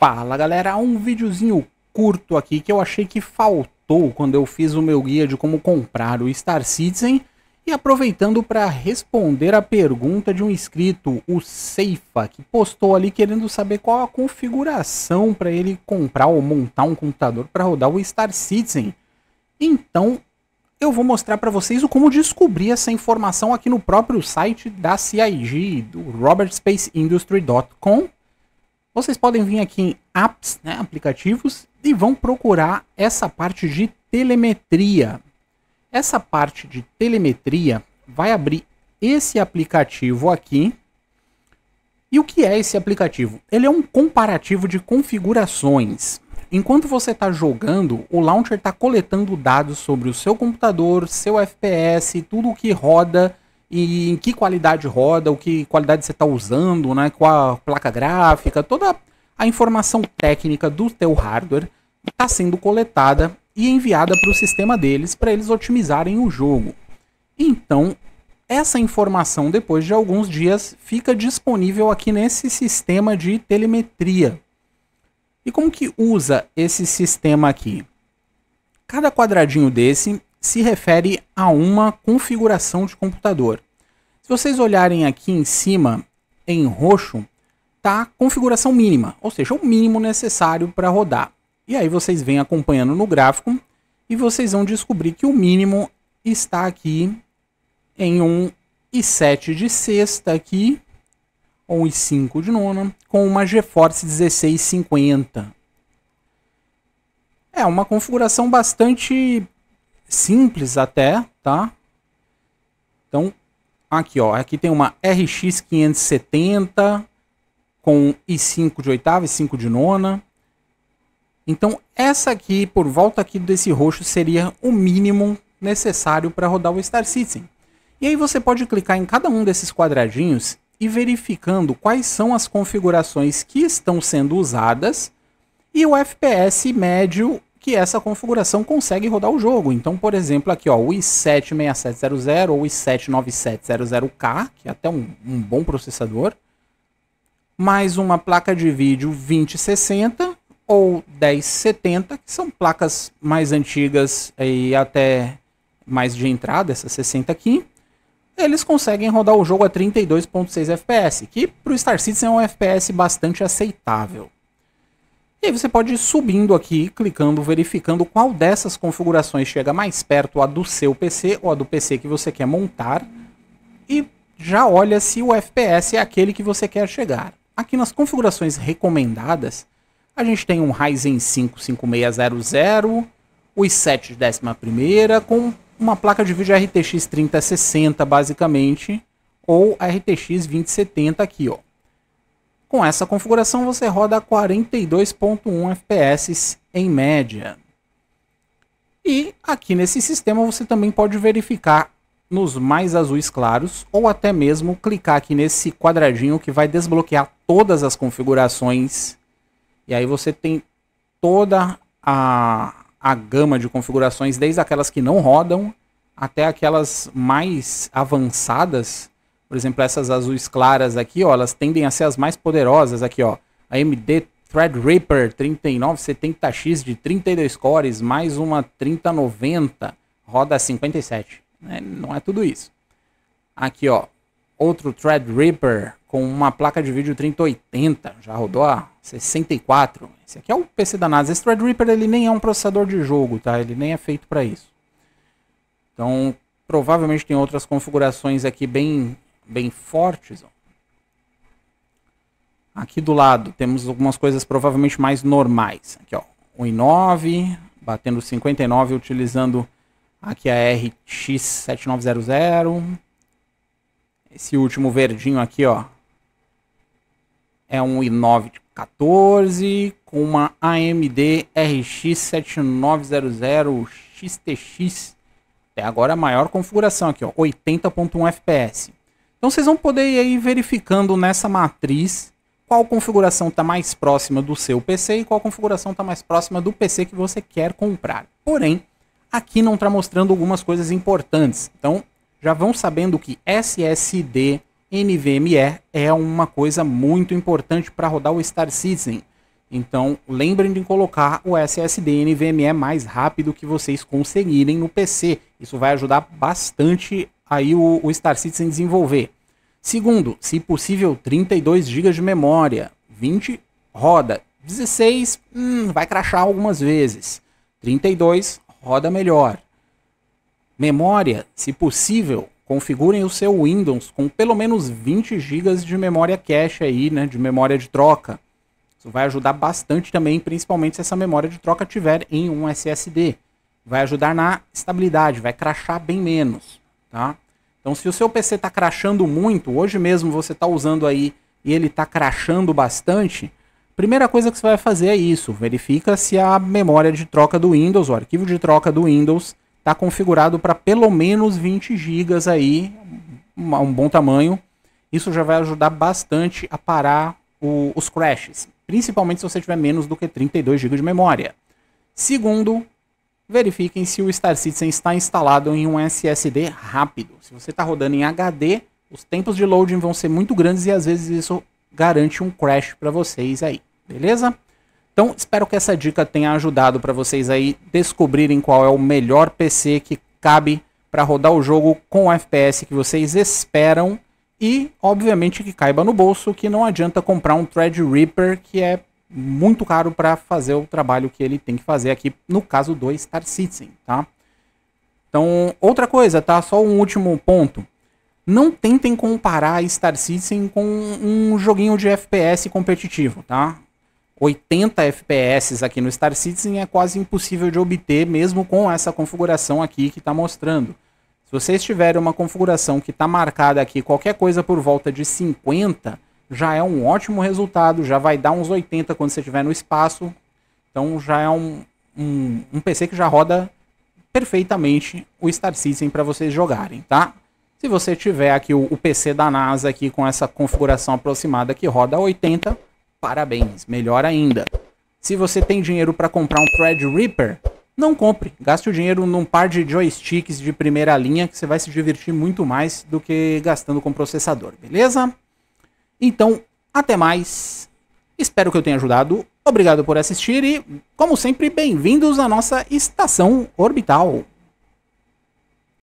Fala galera, um videozinho curto aqui que eu achei que faltou quando eu fiz o meu guia de como comprar o Star Citizen e aproveitando para responder a pergunta de um inscrito, o Seifa, que postou ali querendo saber qual a configuração para ele comprar ou montar um computador para rodar o Star Citizen. Então, eu vou mostrar para vocês o como descobrir essa informação aqui no próprio site da CIG, do robertspaceindustry.com vocês podem vir aqui em apps, né, aplicativos, e vão procurar essa parte de telemetria. Essa parte de telemetria vai abrir esse aplicativo aqui. E o que é esse aplicativo? Ele é um comparativo de configurações. Enquanto você está jogando, o launcher está coletando dados sobre o seu computador, seu FPS, tudo o que roda e em que qualidade roda, o que qualidade você está usando, né? Qual a placa gráfica, toda a informação técnica do teu hardware está sendo coletada e enviada para o sistema deles para eles otimizarem o jogo. Então, essa informação depois de alguns dias fica disponível aqui nesse sistema de telemetria. E como que usa esse sistema aqui? Cada quadradinho desse se refere a uma configuração de computador. Se vocês olharem aqui em cima, em roxo, está a configuração mínima, ou seja, o mínimo necessário para rodar. E aí vocês vêm acompanhando no gráfico e vocês vão descobrir que o mínimo está aqui em um i 7 de sexta aqui, um i 5 de nona, com uma GeForce 1650. É uma configuração bastante simples até, tá? Então, aqui, ó, aqui tem uma RX 570 com i5 de oitava e 5 de nona. Então, essa aqui, por volta aqui desse roxo, seria o mínimo necessário para rodar o Star Citizen. E aí você pode clicar em cada um desses quadradinhos e verificando quais são as configurações que estão sendo usadas e o FPS médio que essa configuração consegue rodar o jogo. Então, por exemplo, aqui ó, o i7-6700 ou i7-9700K, que é até um, um bom processador, mais uma placa de vídeo 2060 ou 1070, que são placas mais antigas e até mais de entrada, essa 60 aqui, eles conseguem rodar o jogo a 32.6 FPS, que para o Star Citizen é um FPS bastante aceitável. E aí você pode ir subindo aqui, clicando, verificando qual dessas configurações chega mais perto a do seu PC ou a do PC que você quer montar. E já olha se o FPS é aquele que você quer chegar. Aqui nas configurações recomendadas, a gente tem um Ryzen 5 5600, os 7 de 11 com uma placa de vídeo RTX 3060 basicamente, ou RTX 2070 aqui, ó. Com essa configuração você roda a 42.1 FPS em média. E aqui nesse sistema você também pode verificar nos mais azuis claros ou até mesmo clicar aqui nesse quadradinho que vai desbloquear todas as configurações. E aí você tem toda a, a gama de configurações, desde aquelas que não rodam até aquelas mais avançadas por exemplo, essas azuis claras aqui, ó, elas tendem a ser as mais poderosas aqui, ó. A MD Threadripper 3970X de 32 cores, mais uma 3090, roda 57. É, não é tudo isso. Aqui, ó, outro Threadripper com uma placa de vídeo 3080, já rodou a 64. Esse aqui é o PC da NASA. Esse Threadripper ele nem é um processador de jogo, tá? Ele nem é feito para isso. Então, provavelmente tem outras configurações aqui bem bem fortes. Aqui do lado temos algumas coisas provavelmente mais normais. Aqui, ó, 1,9, batendo 59, utilizando aqui a RX7900. Esse último verdinho aqui, ó, é um i9 de 14 com uma AMD RX 7900 XTX. Até agora a maior configuração aqui, ó, 80.1 FPS. Então vocês vão poder ir aí verificando nessa matriz qual configuração está mais próxima do seu PC e qual configuração está mais próxima do PC que você quer comprar. Porém, aqui não está mostrando algumas coisas importantes. Então, já vão sabendo que SSD NVMe é uma coisa muito importante para rodar o Star Citizen. Então, lembrem de colocar o SSD NVMe mais rápido que vocês conseguirem no PC. Isso vai ajudar bastante aí o, o Star Citizen desenvolver. Segundo, se possível, 32 GB de memória, 20 roda, 16 hum, vai crachar algumas vezes, 32 roda melhor. Memória, se possível, configurem o seu Windows com pelo menos 20 GB de memória cache aí, né, de memória de troca. Isso vai ajudar bastante também, principalmente se essa memória de troca tiver em um SSD. Vai ajudar na estabilidade, vai crachar bem menos. Tá? Então, se o seu PC está crachando muito, hoje mesmo você está usando aí e ele está crachando bastante, primeira coisa que você vai fazer é isso. Verifica se a memória de troca do Windows, o arquivo de troca do Windows, está configurado para pelo menos 20 GB aí, um, um bom tamanho. Isso já vai ajudar bastante a parar o, os crashes, principalmente se você tiver menos do que 32 GB de memória. Segundo, verifiquem se o Star Citizen está instalado em um SSD rápido. Se você está rodando em HD, os tempos de loading vão ser muito grandes e às vezes isso garante um crash para vocês aí, beleza? Então espero que essa dica tenha ajudado para vocês aí descobrirem qual é o melhor PC que cabe para rodar o jogo com o FPS que vocês esperam e obviamente que caiba no bolso, que não adianta comprar um Threadripper que é muito caro para fazer o trabalho que ele tem que fazer aqui, no caso do Star Citizen, tá? Então, outra coisa, tá? Só um último ponto. Não tentem comparar Star Citizen com um joguinho de FPS competitivo, tá? 80 FPS aqui no Star Citizen é quase impossível de obter, mesmo com essa configuração aqui que está mostrando. Se vocês tiverem uma configuração que está marcada aqui qualquer coisa por volta de 50, já é um ótimo resultado, já vai dar uns 80 quando você estiver no espaço. Então já é um, um, um PC que já roda perfeitamente o Star Citizen para vocês jogarem, tá? Se você tiver aqui o, o, PC da NASA aqui com essa configuração aproximada que roda 80, parabéns, melhor ainda. Se você tem dinheiro para comprar um Threadripper, não compre. Gaste o dinheiro num par de joysticks de primeira linha que você vai se divertir muito mais do que gastando com processador, beleza? Então, até mais. Espero que eu tenha ajudado. Obrigado por assistir e, como sempre, bem-vindos à nossa estação orbital.